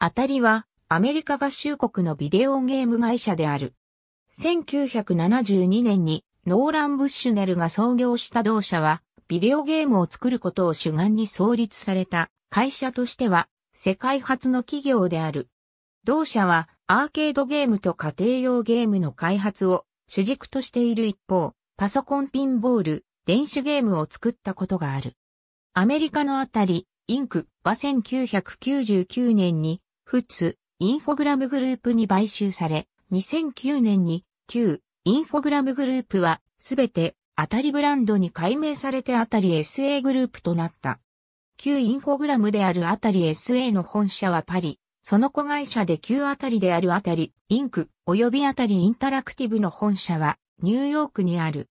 当たりは、アメリカ合衆国のビデオゲーム会社である。1972年に、ノーラン・ブッシュネルが創業した同社は、ビデオゲームを作ることを主眼に創立された会社としては、世界初の企業である。同社は、アーケードゲームと家庭用ゲームの開発を主軸としている一方、パソコンピンボール、電子ゲームを作ったことがある。アメリカのあたり、インクは1999年にフツ、インフォグラムグループに買収され、2009年に旧インフォグラムグループはすべてアタリブランドに改名されてアタリ SA グループとなった。旧インフォグラムであるアタリ SA の本社はパリ、その子会社で旧アタリであるアタリ、インク、及びアタリインタラクティブの本社はニューヨークにある。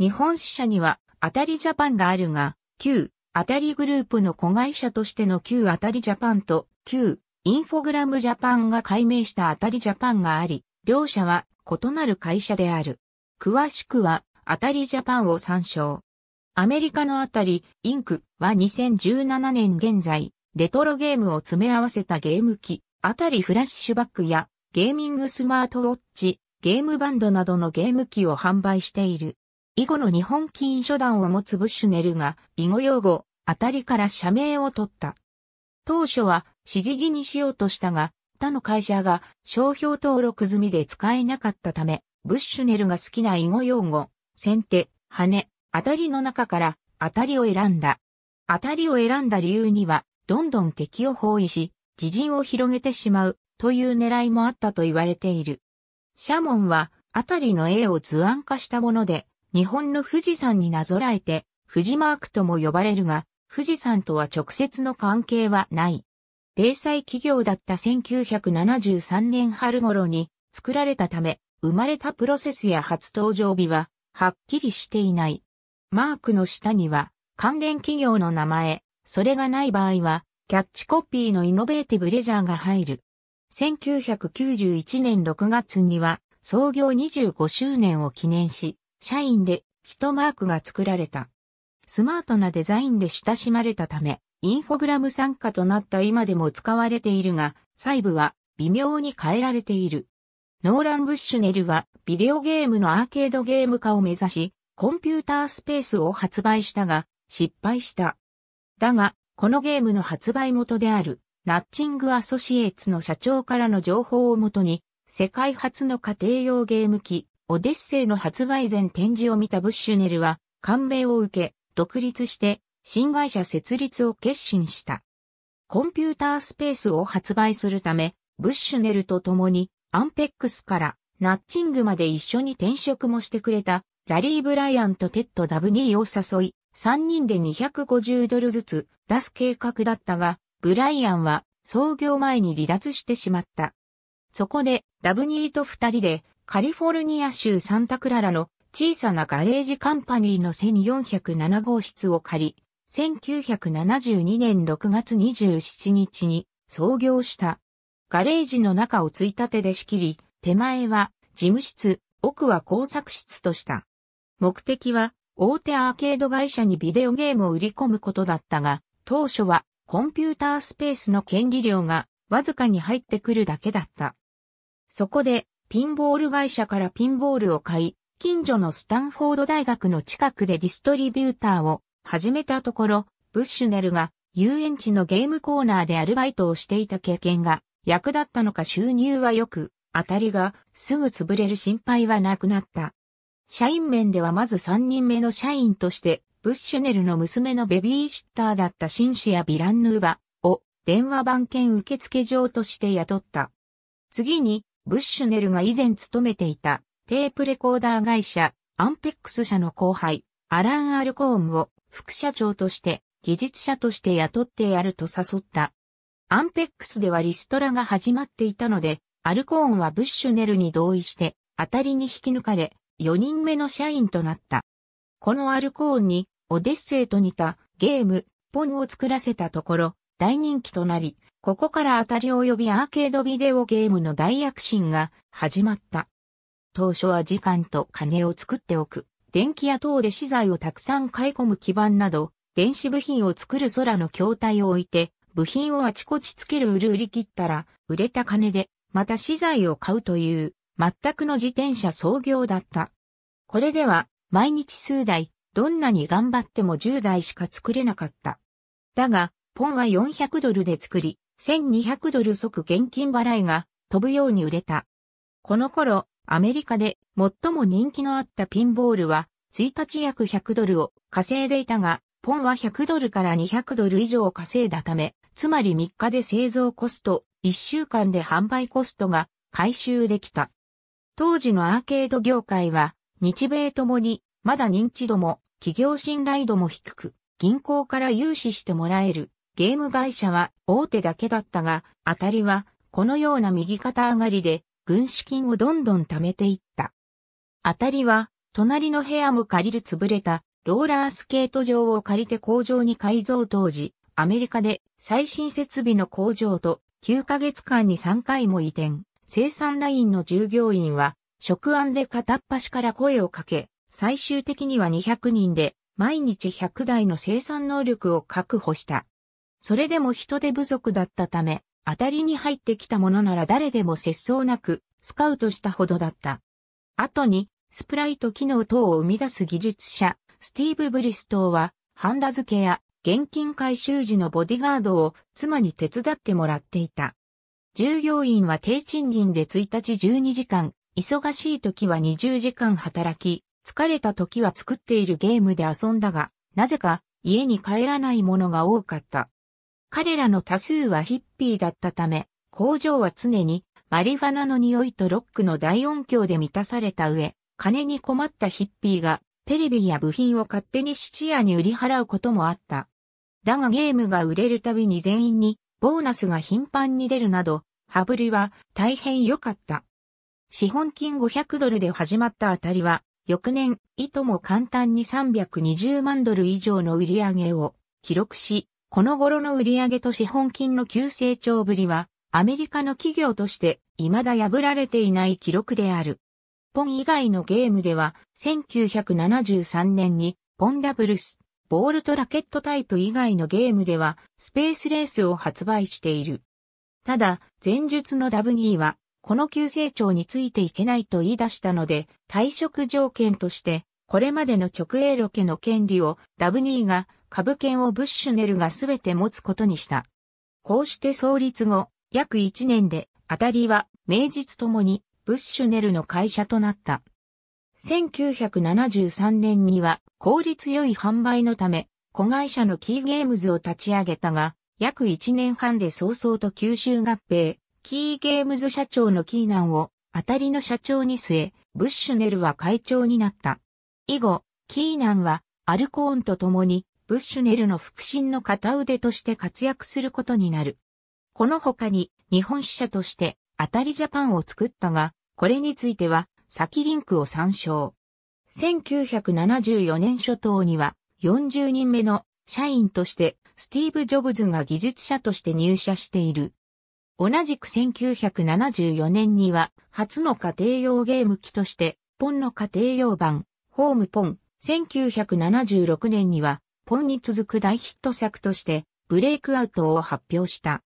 日本支社にはアタリジャパンがあるが、旧アタリグループの子会社としての旧アタリジャパンと旧インフォグラムジャパンが改名した当たりジャパンがあり、両社は異なる会社である。詳しくは、当たりジャパンを参照。アメリカのアたり、インクは2017年現在、レトロゲームを詰め合わせたゲーム機、あたりフラッシュバックや、ゲーミングスマートウォッチ、ゲームバンドなどのゲーム機を販売している。以後の日本金書団を持つブッシュネルが、囲碁用語、あたりから社名を取った。当初は、指示義にしようとしたが、他の会社が商標登録済みで使えなかったため、ブッシュネルが好きな囲碁用語、先手、羽、当たりの中から当たりを選んだ。当たりを選んだ理由には、どんどん敵を包囲し、自陣を広げてしまうという狙いもあったと言われている。シャモンは、あたりの絵を図案化したもので、日本の富士山になぞらえて、富士マークとも呼ばれるが、富士山とは直接の関係はない。零細企業だった1973年春頃に作られたため、生まれたプロセスや初登場日は、はっきりしていない。マークの下には、関連企業の名前、それがない場合は、キャッチコピーのイノベーティブレジャーが入る。1991年6月には、創業25周年を記念し、社員で一トマークが作られた。スマートなデザインで親しまれたため、インフォグラム参加となった今でも使われているが、細部は微妙に変えられている。ノーラン・ブッシュネルはビデオゲームのアーケードゲーム化を目指し、コンピュータースペースを発売したが、失敗した。だが、このゲームの発売元である、ナッチング・アソシエイツの社長からの情報をもとに、世界初の家庭用ゲーム機、オデッセイの発売前展示を見たブッシュネルは、感銘を受け、独立して、新会社設立を決心した。コンピュータースペースを発売するため、ブッシュネルと共にアンペックスからナッチングまで一緒に転職もしてくれたラリー・ブライアンとテッド・ダブニーを誘い、3人で250ドルずつ出す計画だったが、ブライアンは創業前に離脱してしまった。そこでダブニーと2人でカリフォルニア州サンタクララの小さなガレージカンパニーの1407号室を借り、1972年6月27日に創業した。ガレージの中をついたてで仕切り、手前は事務室、奥は工作室とした。目的は大手アーケード会社にビデオゲームを売り込むことだったが、当初はコンピュータースペースの権利量がわずかに入ってくるだけだった。そこでピンボール会社からピンボールを買い、近所のスタンフォード大学の近くでディストリビューターを始めたところ、ブッシュネルが遊園地のゲームコーナーでアルバイトをしていた経験が役立ったのか収入は良く、当たりがすぐ潰れる心配はなくなった。社員面ではまず3人目の社員として、ブッシュネルの娘のベビーシッターだったシンシア・ビランヌーバを電話番犬受付場として雇った。次に、ブッシュネルが以前勤めていたテープレコーダー会社アンペックス社の後輩、アラン・アルコームを副社長として、技術者として雇ってやると誘った。アンペックスではリストラが始まっていたので、アルコーンはブッシュネルに同意して、当たりに引き抜かれ、4人目の社員となった。このアルコーンに、オデッセイと似たゲーム、ポンを作らせたところ、大人気となり、ここから当たり及びアーケードビデオゲームの大躍進が始まった。当初は時間と金を作っておく。電気屋等で資材をたくさん買い込む基板など、電子部品を作る空の筐体を置いて、部品をあちこちつける売る売り切ったら、売れた金で、また資材を買うという、全くの自転車創業だった。これでは、毎日数台、どんなに頑張っても10台しか作れなかった。だが、ポンは400ドルで作り、1200ドル即現金払いが飛ぶように売れた。この頃、アメリカで最も人気のあったピンボールは、1日約100ドルを稼いでいたが、ポンは100ドルから200ドル以上稼いだため、つまり3日で製造コスト、1週間で販売コストが回収できた。当時のアーケード業界は、日米ともに、まだ認知度も、企業信頼度も低く、銀行から融資してもらえる、ゲーム会社は大手だけだったが、当たりは、このような右肩上がりで、軍資金をどんどん貯めていった。当たりは、隣の部屋も借りる潰れた、ローラースケート場を借りて工場に改造当時、アメリカで最新設備の工場と9ヶ月間に3回も移転、生産ラインの従業員は、職案で片っ端から声をかけ、最終的には200人で、毎日100台の生産能力を確保した。それでも人手不足だったため、当たりに入ってきたものなら誰でも節操なく、スカウトしたほどだった。後に、スプライト機能等を生み出す技術者、スティーブ・ブリストーは、ハンダ付けや、現金回収時のボディガードを妻に手伝ってもらっていた。従業員は低賃金で1日12時間、忙しい時は20時間働き、疲れた時は作っているゲームで遊んだが、なぜか家に帰らないものが多かった。彼らの多数はヒッピーだったため、工場は常にマリファナの匂いとロックの大音響で満たされた上、金に困ったヒッピーがテレビや部品を勝手に質屋に売り払うこともあった。だがゲームが売れるたびに全員にボーナスが頻繁に出るなど、羽振りは大変良かった。資本金500ドルで始まった当たりは、翌年、いとも簡単に320万ドル以上の売り上げを記録し、この頃の売上と資本金の急成長ぶりは、アメリカの企業として未だ破られていない記録である。ポン以外のゲームでは、1973年に、ポンダブルス、ボールとラケットタイプ以外のゲームでは、スペースレースを発売している。ただ、前述のダブニーは、この急成長についていけないと言い出したので、退職条件として、これまでの直営ロケの権利をダブニーが株券をブッシュネルがすべて持つことにした。こうして創立後、約1年で、当たりは、名実ともに、ブッシュネルの会社となった。1973年には、効率良い販売のため、子会社のキーゲームズを立ち上げたが、約1年半で早々と吸収合併、キーゲームズ社長のキーナンを、当たりの社長に据え、ブッシュネルは会長になった。以後、キーナンは、アルコーンと共に、ブッシュネルの腹心の片腕として活躍することになる。この他に日本支社として当たりジャパンを作ったが、これについては先リンクを参照。1974年初頭には40人目の社員としてスティーブ・ジョブズが技術者として入社している。同じく1974年には初の家庭用ゲーム機としてポンの家庭用版ホームポン。1976年には本に続く大ヒット作としてブレイクアウトを発表した。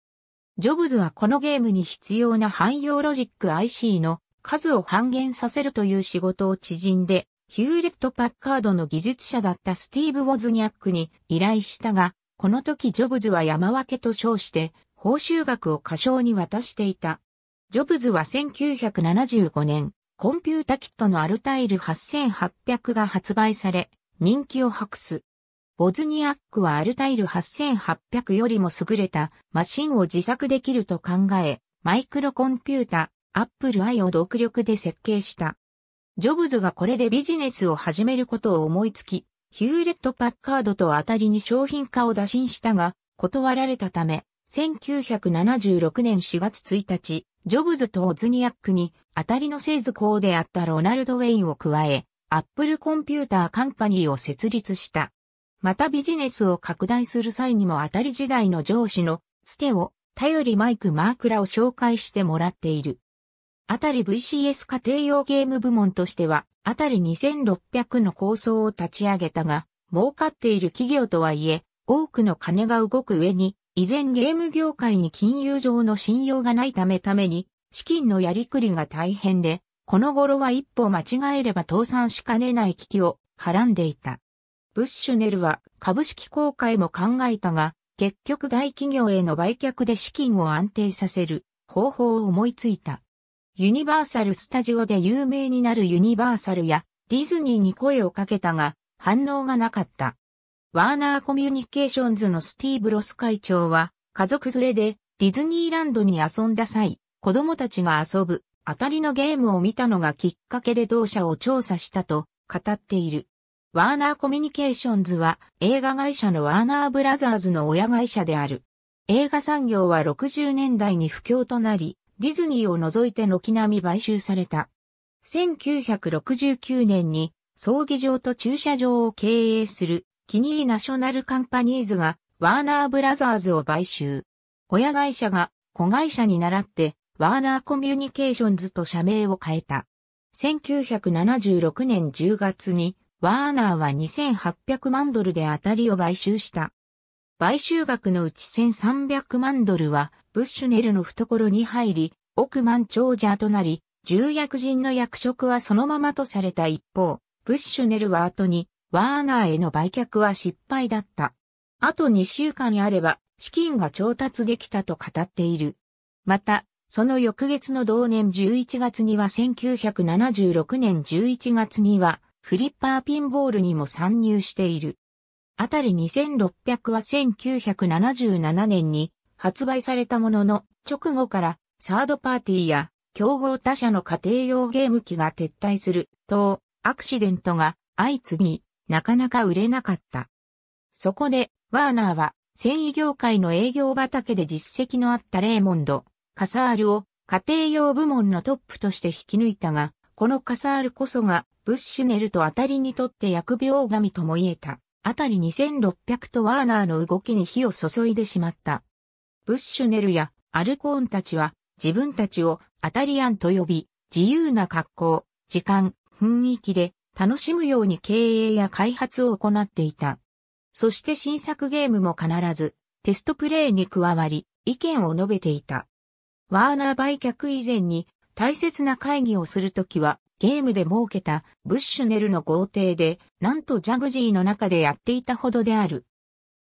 ジョブズはこのゲームに必要な汎用ロジック IC の数を半減させるという仕事を知人で、ヒューレット・パッカードの技術者だったスティーブ・ウォズニャックに依頼したが、この時ジョブズは山分けと称して、報酬額を過小に渡していた。ジョブズは1975年、コンピュータキットのアルタイル8800が発売され、人気を博す。ボズニアックはアルタイル8800よりも優れたマシンを自作できると考え、マイクロコンピュータ、アップルアイを独力で設計した。ジョブズがこれでビジネスを始めることを思いつき、ヒューレット・パッカードと当たりに商品化を打診したが、断られたため、1976年4月1日、ジョブズとオズニアックに、当たりの製図工であったロナルド・ウェインを加え、アップルコンピューターカンパニーを設立した。またビジネスを拡大する際にも当たり時代の上司のつてを頼りマイク・マークらを紹介してもらっている。あたり VCS 家庭用ゲーム部門としては、あたり2600の構想を立ち上げたが、儲かっている企業とはいえ、多くの金が動く上に、依然ゲーム業界に金融上の信用がないためために、資金のやりくりが大変で、この頃は一歩間違えれば倒産しかねない危機をはらんでいた。ブッシュネルは株式公開も考えたが、結局大企業への売却で資金を安定させる方法を思いついた。ユニバーサル・スタジオで有名になるユニバーサルやディズニーに声をかけたが反応がなかった。ワーナーコミュニケーションズのスティーブ・ロス会長は家族連れでディズニーランドに遊んだ際、子供たちが遊ぶ当たりのゲームを見たのがきっかけで同社を調査したと語っている。ワーナーコミュニケーションズは映画会社のワーナーブラザーズの親会社である。映画産業は60年代に不況となり、ディズニーを除いて軒並み買収された。1969年に葬儀場と駐車場を経営するキニーナショナルカンパニーズがワーナーブラザーズを買収。親会社が子会社に倣ってワーナーコミュニケーションズと社名を変えた。1976年10月にワーナーは2800万ドルで当たりを買収した。買収額のうち1300万ドルは、ブッシュネルの懐に入り、億万長者となり、重役人の役職はそのままとされた一方、ブッシュネルは後に、ワーナーへの売却は失敗だった。あと2週間あれば、資金が調達できたと語っている。また、その翌月の同年11月には1976年11月には、フリッパーピンボールにも参入している。あたり2600は1977年に発売されたものの直後からサードパーティーや競合他社の家庭用ゲーム機が撤退するとアクシデントが相次ぎなかなか売れなかった。そこでワーナーは繊維業界の営業畑で実績のあったレーモンド・カサールを家庭用部門のトップとして引き抜いたがこのカサールこそが、ブッシュネルとアタリにとって薬病神とも言えた。アタリ2600とワーナーの動きに火を注いでしまった。ブッシュネルやアルコーンたちは自分たちをアタリアンと呼び、自由な格好、時間、雰囲気で楽しむように経営や開発を行っていた。そして新作ゲームも必ずテストプレイに加わり、意見を述べていた。ワーナー売却以前に大切な会議をするときは、ゲームで設けたブッシュネルの豪邸で、なんとジャグジーの中でやっていたほどである。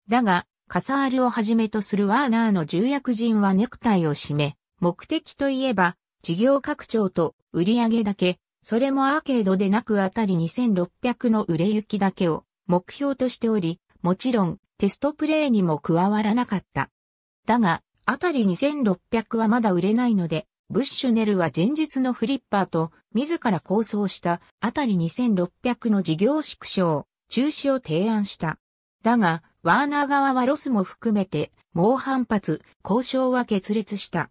だが、カサールをはじめとするワーナーの重役人はネクタイを締め、目的といえば、事業拡張と売上だけ、それもアーケードでなくあたり2600の売れ行きだけを目標としており、もちろんテストプレイにも加わらなかった。だが、あたり2600はまだ売れないので、ブッシュネルは前日のフリッパーと自ら構想したあたり2600の事業縮小、中止を提案した。だが、ワーナー側はロスも含めて猛反発、交渉は決裂した。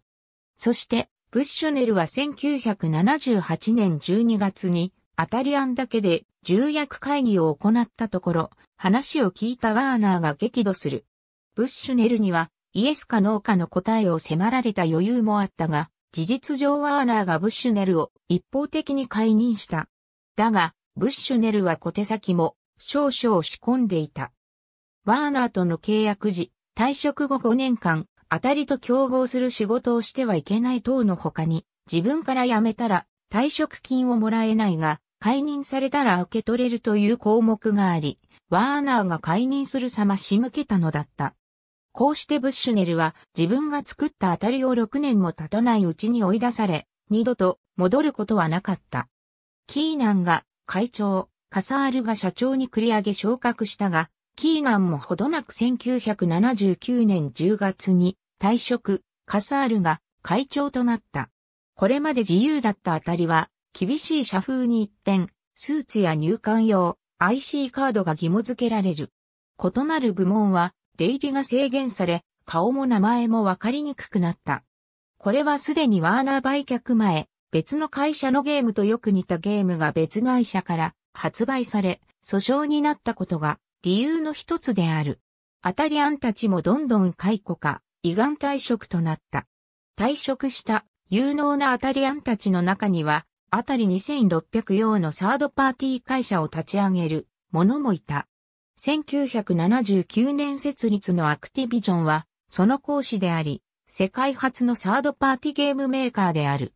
そして、ブッシュネルは1978年12月にアタリアンだけで重役会議を行ったところ、話を聞いたワーナーが激怒する。ブッシュネルにはイエスかノーかの答えを迫られた余裕もあったが、事実上ワーナーがブッシュネルを一方的に解任した。だが、ブッシュネルは小手先も少々仕込んでいた。ワーナーとの契約時、退職後5年間、当たりと競合する仕事をしてはいけない等の他に、自分から辞めたら退職金をもらえないが、解任されたら受け取れるという項目があり、ワーナーが解任する様仕向けたのだった。こうしてブッシュネルは自分が作った当たりを6年も経たないうちに追い出され、二度と戻ることはなかった。キーナンが会長、カサールが社長に繰り上げ昇格したが、キーナンもほどなく1979年10月に退職、カサールが会長となった。これまで自由だったあたりは、厳しい社風に一転、スーツや入管用、IC カードが義務付けられる。異なる部門は出入りが制限され、顔も名前もわかりにくくなった。これはすでにワーナー売却前、別の会社のゲームとよく似たゲームが別会社から発売され、訴訟になったことが理由の一つである。アタリアンたちもどんどん解雇か、依願退職となった。退職した有能なアタリアンたちの中には、あたり2600用のサードパーティー会社を立ち上げる者もいた。1979年設立のアクティビジョンは、その講師であり、世界初のサードパーティゲームメーカーである。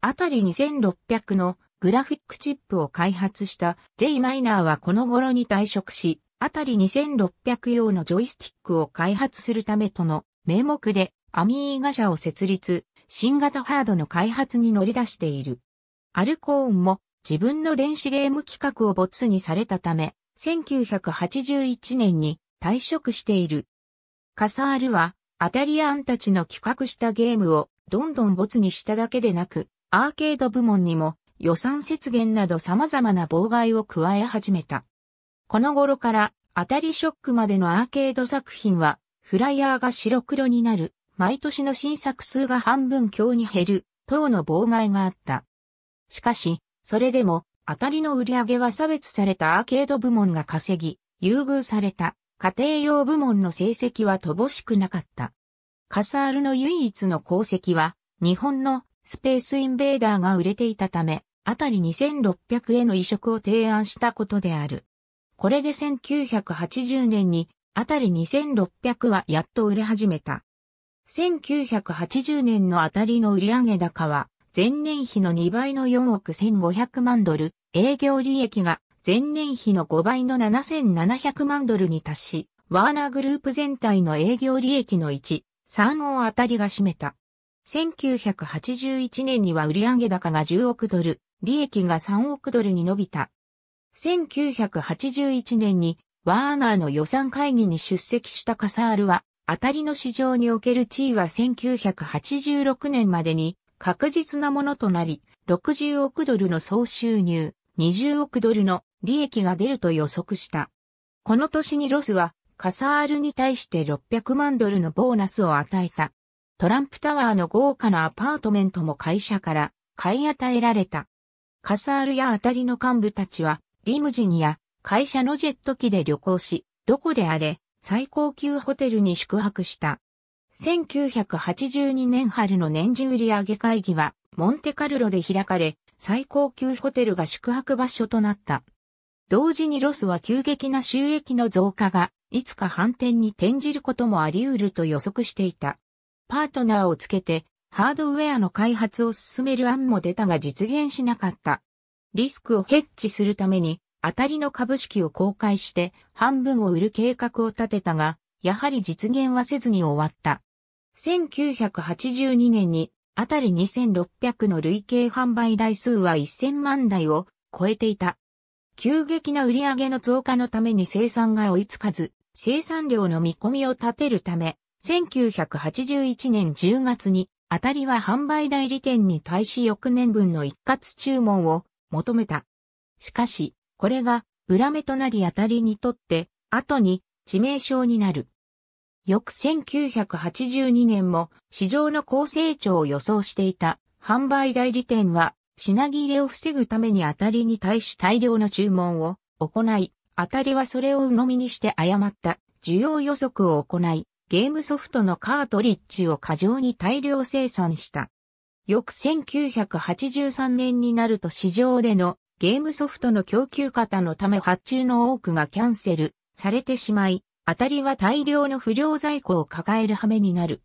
あたり2600のグラフィックチップを開発した J マイナーはこの頃に退職し、あたり2600用のジョイスティックを開発するためとの名目でアミーガ社を設立、新型ハードの開発に乗り出している。アルコーンも自分の電子ゲーム企画を没にされたため、1981年に退職している。カサールは、アタリアンたちの企画したゲームをどんどん没にしただけでなく、アーケード部門にも予算節減など様々な妨害を加え始めた。この頃からアタリショックまでのアーケード作品は、フライヤーが白黒になる、毎年の新作数が半分強に減る、等の妨害があった。しかし、それでも当たりの売り上げは差別されたアーケード部門が稼ぎ、優遇された家庭用部門の成績は乏しくなかった。カサールの唯一の功績は、日本のスペースインベーダーが売れていたため、あたり2600への移植を提案したことである。これで1980年に、あたり2600はやっと売れ始めた。1980年のあたりの売上高は前年比の2倍の4億1500万ドル、営業利益が前年比の5倍の7700万ドルに達し、ワーナーグループ全体の営業利益の1、3を当たりが占めた。1981年には売上高が10億ドル、利益が3億ドルに伸びた。1981年にワーナーの予算会議に出席したカサールは、当たりの市場における地位は1986年までに確実なものとなり、60億ドルの総収入、20億ドルの利益が出ると予測した。この年にロスはカサールに対して600万ドルのボーナスを与えた。トランプタワーの豪華なアパートメントも会社から買い与えられた。カサールやあたりの幹部たちはリムジンや会社のジェット機で旅行し、どこであれ最高級ホテルに宿泊した。1982年春の年次売上会議は、モンテカルロで開かれ、最高級ホテルが宿泊場所となった。同時にロスは急激な収益の増加が、いつか反転に転じることもあり得ると予測していた。パートナーをつけて、ハードウェアの開発を進める案も出たが実現しなかった。リスクをヘッジするために、当たりの株式を公開して、半分を売る計画を立てたが、やはり実現はせずに終わった。1982年に、あたり2600の累計販売台数は1000万台を超えていた。急激な売り上げの増加のために生産が追いつかず、生産量の見込みを立てるため、1981年10月に、あたりは販売代理店に対し翌年分の一括注文を求めた。しかし、これが裏目となりあたりにとって、後に致命傷になる。翌1982年も市場の高成長を予想していた販売代理店は品切れを防ぐために当たりに対し大量の注文を行い、当たりはそれを鵜呑みにして誤った需要予測を行い、ゲームソフトのカートリッジを過剰に大量生産した。翌1983年になると市場でのゲームソフトの供給方のため発注の多くがキャンセルされてしまい、当たりは大量の不良在庫を抱える羽目になる。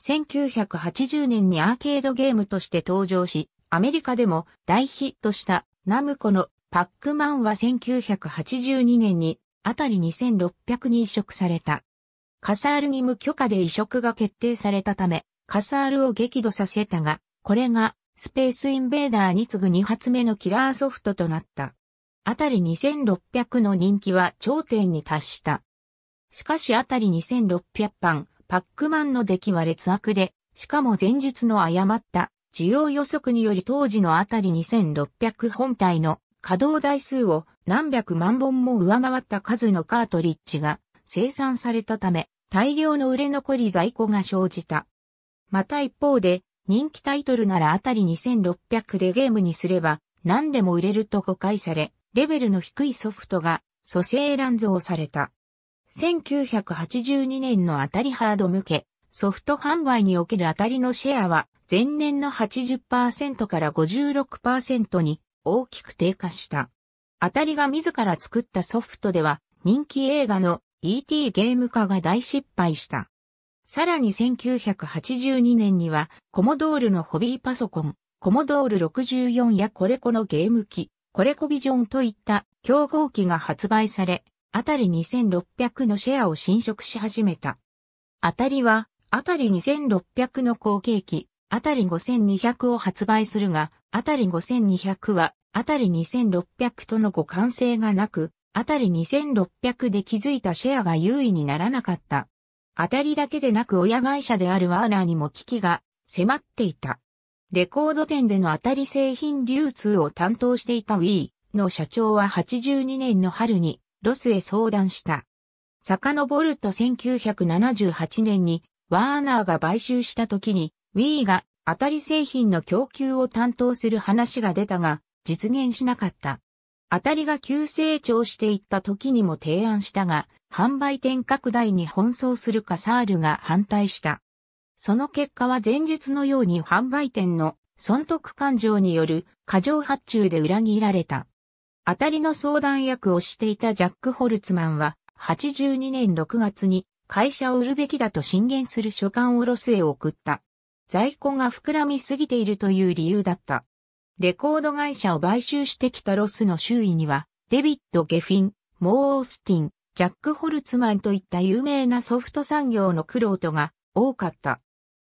1980年にアーケードゲームとして登場し、アメリカでも大ヒットしたナムコのパックマンは1982年にあたり2600に移植された。カサールに無許可で移植が決定されたため、カサールを激怒させたが、これがスペースインベーダーに次ぐ2発目のキラーソフトとなった。あたり2600の人気は頂点に達した。しかしあたり2600版、パックマンの出来は劣悪で、しかも前日の誤った需要予測により当時のあたり2600本体の稼働台数を何百万本も上回った数のカートリッジが生産されたため、大量の売れ残り在庫が生じた。また一方で、人気タイトルならあたり2600でゲームにすれば何でも売れると誤解され、レベルの低いソフトが蘇生乱造された。1982年の当たりハード向け、ソフト販売における当たりのシェアは、前年の80%から56%に大きく低下した。当たりが自ら作ったソフトでは、人気映画の ET ゲーム化が大失敗した。さらに1982年には、コモドールのホビーパソコン、コモドール64やコレコのゲーム機、コレコビジョンといった競合機が発売され、あたり2600のシェアを侵食し始めた。あたりは、あたり2600の後継機、あたり5200を発売するが、あたり5200は、あたり2600との互換性がなく、あたり2600で築いたシェアが優位にならなかった。あたりだけでなく親会社であるワーナーにも危機が迫っていた。レコード店でのあたり製品流通を担当していたウィーの社長は82年の春にロスへ相談した。遡ると1978年にワーナーが買収した時に、ウィーが当たり製品の供給を担当する話が出たが、実現しなかった。当たりが急成長していった時にも提案したが、販売店拡大に奔走するカサールが反対した。その結果は前日のように販売店の損得感情による過剰発注で裏切られた。当たりの相談役をしていたジャック・ホルツマンは、82年6月に会社を売るべきだと進言する書簡をロスへ送った。在庫が膨らみすぎているという理由だった。レコード会社を買収してきたロスの周囲には、デビッド・ゲフィン、モー・オースティン、ジャック・ホルツマンといった有名なソフト産業の苦労とが多かった。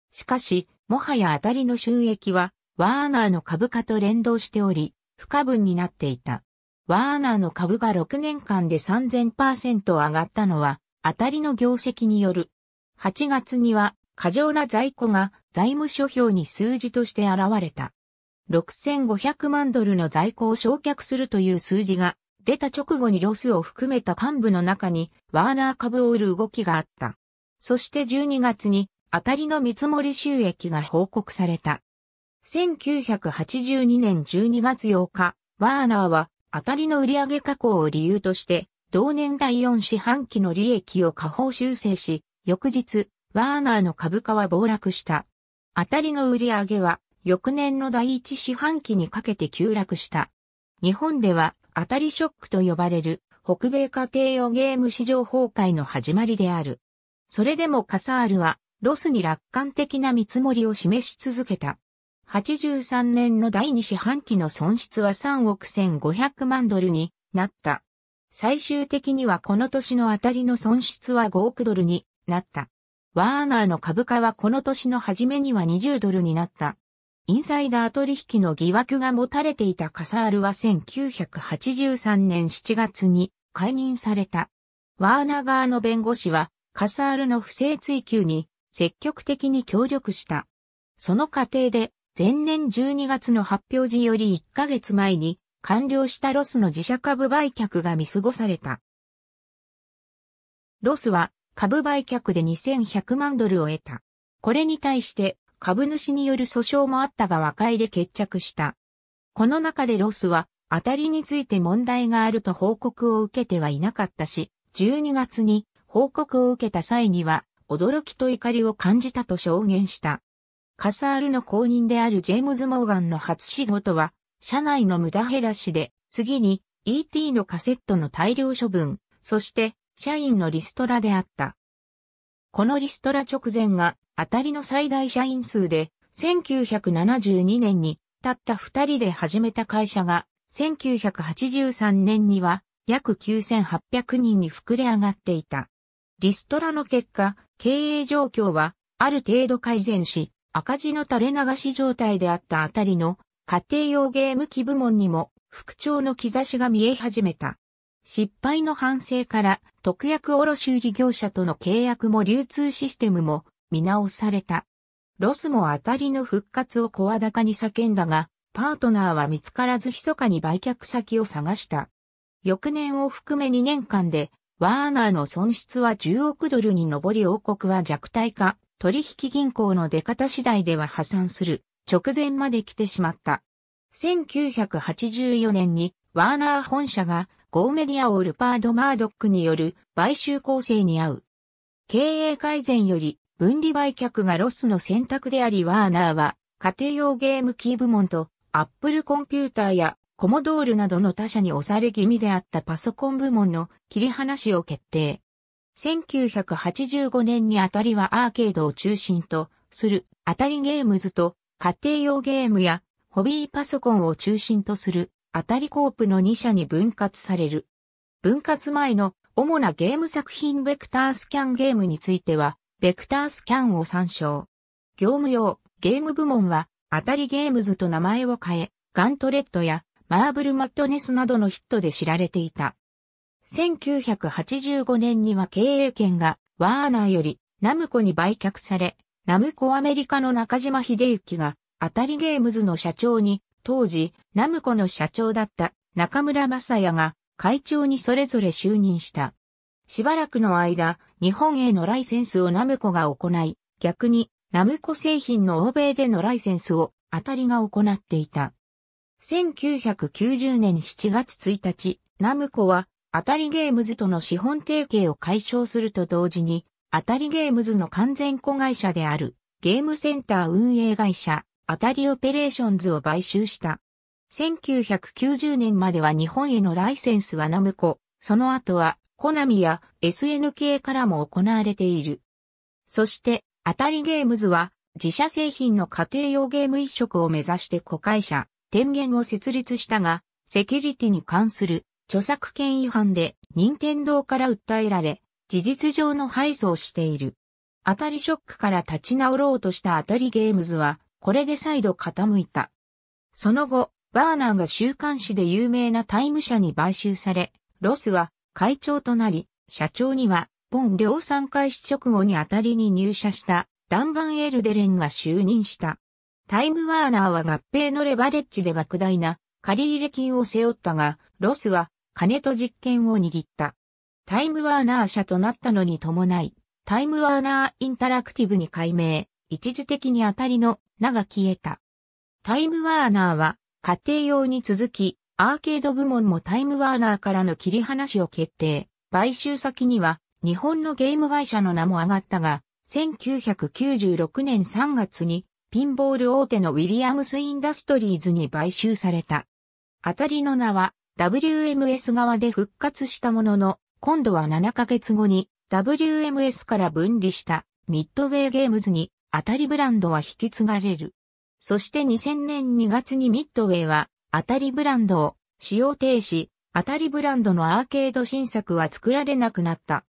しかし、もはや当たりの収益は、ワーナーの株価と連動しており、不可分になっていた。ワーナーの株が6年間で3000%上がったのは、当たりの業績による。8月には、過剰な在庫が財務諸表に数字として現れた。6500万ドルの在庫を焼却するという数字が出た直後にロスを含めた幹部の中にワーナー株を売る動きがあった。そして12月に当たりの見積もり収益が報告された。1982年12月8日、ワーナーは当たりの売上加工を理由として、同年第4四半期の利益を下方修正し、翌日、ワーナーの株価は暴落した。当たりの売上は、翌年の第1四半期にかけて急落した。日本では、当たりショックと呼ばれる、北米家庭用ゲーム市場崩壊の始まりである。それでもカサールは、ロスに楽観的な見積もりを示し続けた。83年の第2四半期の損失は3億1500万ドルになった。最終的にはこの年のあたりの損失は5億ドルになった。ワーナーの株価はこの年の初めには20ドルになった。インサイダー取引の疑惑が持たれていたカサールは1983年7月に解任された。ワーナー側の弁護士はカサールの不正追求に積極的に協力した。その過程で前年12月の発表時より1ヶ月前に完了したロスの自社株売却が見過ごされた。ロスは株売却で2100万ドルを得た。これに対して株主による訴訟もあったが和解で決着した。この中でロスは当たりについて問題があると報告を受けてはいなかったし、12月に報告を受けた際には驚きと怒りを感じたと証言した。カサールの後任であるジェームズ・モーガンの初仕事は、社内の無駄減らしで、次に ET のカセットの大量処分、そして社員のリストラであった。このリストラ直前が当たりの最大社員数で、1972年にたった2人で始めた会社が、1983年には約9800人に膨れ上がっていた。リストラの結果、経営状況はある程度改善し、赤字の垂れ流し状態であったあたりの家庭用ゲーム機部門にも復調の兆しが見え始めた。失敗の反省から特約卸売業者との契約も流通システムも見直された。ロスもあたりの復活を声高に叫んだが、パートナーは見つからず密かに売却先を探した。翌年を含め2年間で、ワーナーの損失は10億ドルに上り王国は弱体化取引銀行の出方次第では破産する直前まで来てしまった。1984年にワーナー本社がゴーメディアオールパード・マードックによる買収構成に合う。経営改善より分離売却がロスの選択でありワーナーは家庭用ゲーム機部門とアップルコンピューターやコモドールなどの他社に押され気味であったパソコン部門の切り離しを決定。1985年にあたりはアーケードを中心とするあたりゲームズと家庭用ゲームやホビーパソコンを中心とするあたりコープの2社に分割される。分割前の主なゲーム作品ベクタースキャンゲームについては、ベクタースキャンを参照。業務用、ゲーム部門は、あたりゲームズと名前を変え、ガントレットやマーブルマットネスなどのヒットで知られていた。1985年には経営権がワーナーよりナムコに売却され、ナムコアメリカの中島秀幸が、当たりゲームズの社長に、当時、ナムコの社長だった中村正也が会長にそれぞれ就任した。しばらくの間、日本へのライセンスをナムコが行い、逆に、ナムコ製品の欧米でのライセンスを当たりが行っていた。1990年7月1日、ナムコは当たりゲームズとの資本提携を解消すると同時に、当たりゲームズの完全子会社であるゲームセンター運営会社、当たりオペレーションズを買収した。1990年までは日本へのライセンスはナムコ、その後はコナミや SNK からも行われている。そして、当たりゲームズは自社製品の家庭用ゲーム移植を目指して子会社、天元を設立したが、セキュリティに関する著作権違反で任天堂から訴えられ、事実上の敗訴をしている。当たりショックから立ち直ろうとした当たりゲームズは、これで再度傾いた。その後、バーナーが週刊誌で有名なタイム社に買収され、ロスは会長となり、社長には、ポン量産開始直後に当たりに入社したダンバン・エルデレンが就任した。タイムワーナーは合併のレバレッジで莫大な借入金を背負ったが、ロスは金と実権を握った。タイムワーナー社となったのに伴い、タイムワーナーインタラクティブに改名、一時的に当たりの名が消えた。タイムワーナーは家庭用に続き、アーケード部門もタイムワーナーからの切り離しを決定。買収先には日本のゲーム会社の名も上がったが、1996年3月にピンボール大手のウィリアムス・インダストリーズに買収された。当たりの名は WMS 側で復活したものの、今度は7ヶ月後に WMS から分離したミッドウェイゲームズに当たりブランドは引き継がれる。そして2000年2月にミッドウェイは当たりブランドを使用停止、当たりブランドのアーケード新作は作られなくなった。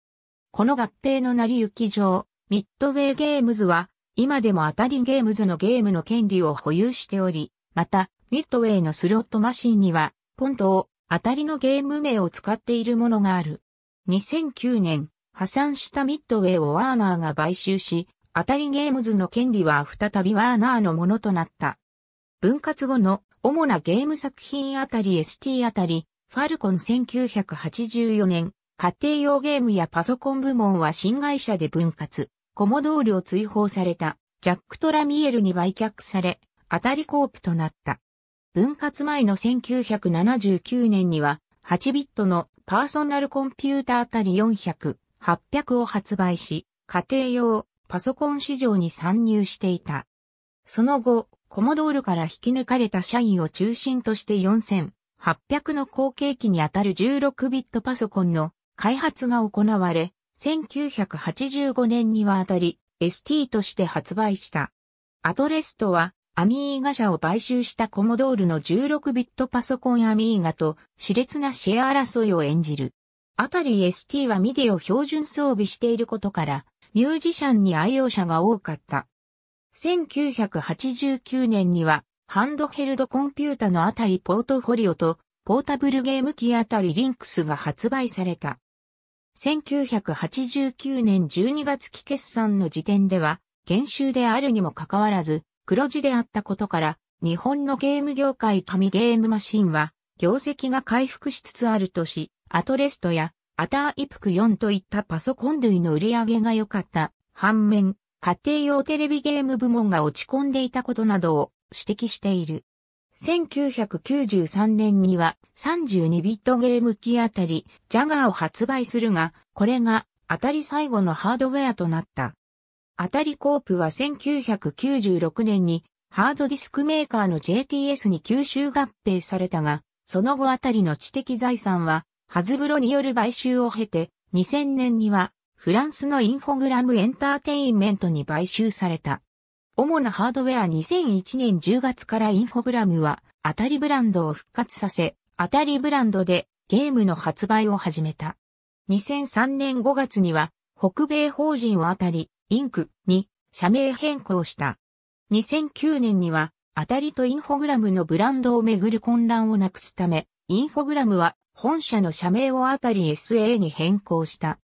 この合併の成り行き上、ミッドウェイゲームズは今でも当たりゲームズのゲームの権利を保有しており、また、ミッドウェイのスロットマシンにはポントを当たりのゲーム名を使っているものがある。2009年、破産したミッドウェイをワーナーが買収し、当たりゲームズの権利は再びワーナーのものとなった。分割後の主なゲーム作品あたり ST あたり、ファルコン1984年、家庭用ゲームやパソコン部門は新会社で分割、コモドールを追放された、ジャック・トラミエルに売却され、当たりコープとなった。分割前の1979年には、8ビットのパーソナルコンピュータあたり400、800を発売し、家庭用パソコン市場に参入していた。その後、コモドールから引き抜かれた社員を中心として4800の後継機にあたる16ビットパソコンの開発が行われ、1985年にはあたり ST として発売した。アドレストはアミーガ社を買収したコモドールの16ビットパソコンアミーガと熾烈なシェア争いを演じる。あたり ST はミディを標準装備していることから、ミュージシャンに愛用者が多かった。1989年には、ハンドヘルドコンピュータのあたりポートフォリオと、ポータブルゲーム機あたりリンクスが発売された。1989年12月期決算の時点では、減収であるにもかかわらず、黒字であったことから、日本のゲーム業界紙ゲームマシンは、業績が回復しつつあるとし、アトレストやアターイプク4といったパソコン類の売り上げが良かった。反面、家庭用テレビゲーム部門が落ち込んでいたことなどを指摘している。1993年には32ビットゲーム機あたりジャガーを発売するが、これが当たり最後のハードウェアとなった。アタリコープは1996年にハードディスクメーカーの JTS に吸収合併されたが、その後あたりの知的財産は、ハズブロによる買収を経て、2000年にはフランスのインフォグラムエンターテインメントに買収された。主なハードウェア2001年10月からインフォグラムは、アタリブランドを復活させ、アタリブランドでゲームの発売を始めた。2003年5月には、北米法人をあたり、インクに社名変更した。2009年には、アたりとインフォグラムのブランドをめぐる混乱をなくすため、インフォグラムは本社の社名をアたり SA に変更した。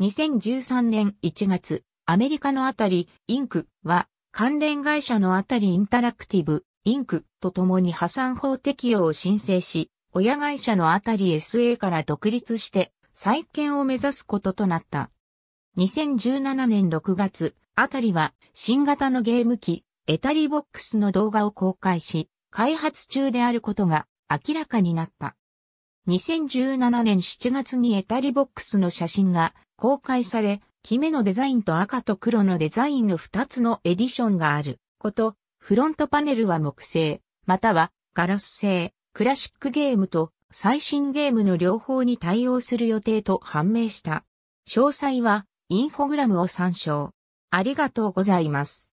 2013年1月、アメリカのあたり、インクは関連会社のあたりインタラクティブ、インクと共に破産法適用を申請し、親会社のあたり SA から独立して再建を目指すこととなった。2017年6月、あたりは新型のゲーム機、エタリボックスの動画を公開し、開発中であることが明らかになった。2017年7月にエタリボックスの写真が公開され、キメのデザインと赤と黒のデザインの2つのエディションがあること、フロントパネルは木製、またはガラス製、クラシックゲームと最新ゲームの両方に対応する予定と判明した。詳細はインフォグラムを参照。ありがとうございます。